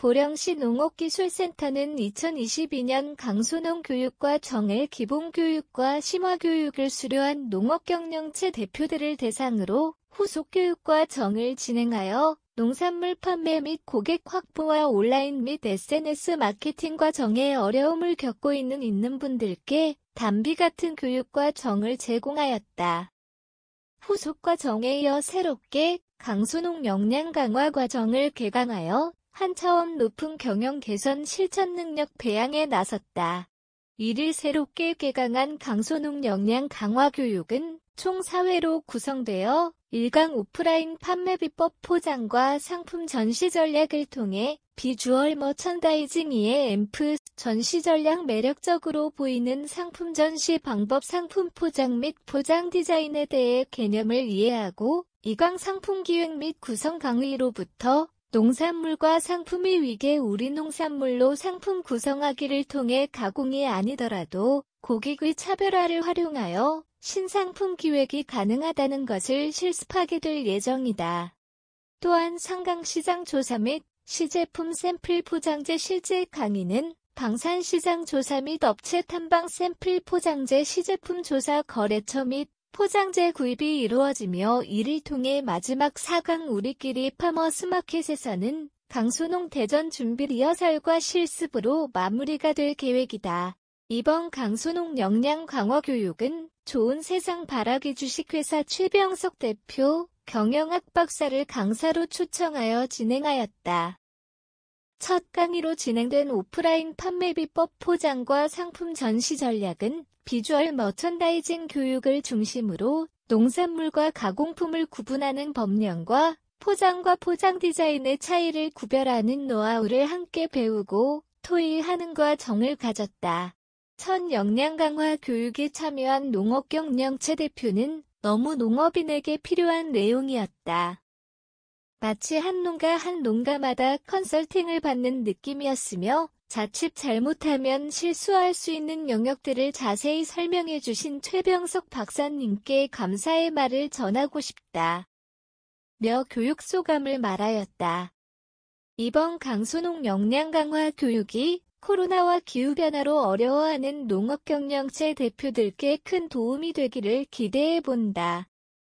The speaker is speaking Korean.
보령시 농업기술센터는 2022년 강소농 교육과 정해 기본교육과 심화교육을 수료한 농업경영체 대표들을 대상으로 후속교육과 정을 진행하여 농산물 판매 및 고객 확보와 온라인 및 SNS 마케팅 과정의 어려움을 겪고 있는 있는 분들께 담비 같은 교육과 정을 제공하였다. 후속 과정에 이어 새롭게 강수농 역량 강화 과정을 개강하여 한 차원 높은 경영 개선 실천 능력 배양에 나섰다. 이를 새롭게 개강한 강소농 역량 강화 교육은 총 4회로 구성되어 일강 오프라인 판매비법 포장과 상품 전시 전략을 통해 비주얼 머천다이징 이의 앰프 전시 전략 매력적으로 보이는 상품 전시 방법 상품 포장 및 포장 디자인에 대해 개념을 이해하고 이강 상품 기획 및 구성 강의로부터 농산물과 상품의 위계 우리 농산물로 상품 구성하기를 통해 가공이 아니더라도 고객의 차별화를 활용하여 신상품 기획이 가능하다는 것을 실습하게 될 예정이다. 또한 상강시장 조사 및 시제품 샘플 포장재 실제 강의는 방산시장 조사 및 업체 탐방 샘플 포장재 시제품 조사 거래처 및 포장재 구입이 이루어지며 이를 통해 마지막 4강 우리끼리 파머스마켓에서는 강소농 대전 준비 리허설과 실습으로 마무리가 될 계획이다. 이번 강소농 역량 강화 교육은 좋은 세상 바라기 주식회사 최병석 대표 경영학 박사를 강사로 초청하여 진행하였다. 첫 강의로 진행된 오프라인 판매 비법 포장과 상품 전시 전략은 비주얼 머천다이징 교육을 중심으로 농산물과 가공품을 구분하는 법령과 포장과 포장 디자인의 차이를 구별하는 노하우를 함께 배우고 토의하는과 정을 가졌다. 천 역량 강화 교육에 참여한 농업경영채 대표는 너무 농업인에게 필요한 내용이었다. 마치 한 농가 한 농가마다 컨설팅을 받는 느낌이었으며 자칫 잘못하면 실수할 수 있는 영역들을 자세히 설명해 주신 최병석 박사님께 감사의 말을 전하고 싶다. 며 교육 소감을 말하였다. 이번 강소농 역량 강화 교육이 코로나와 기후변화로 어려워하는 농업경영체 대표들께 큰 도움이 되기를 기대해 본다.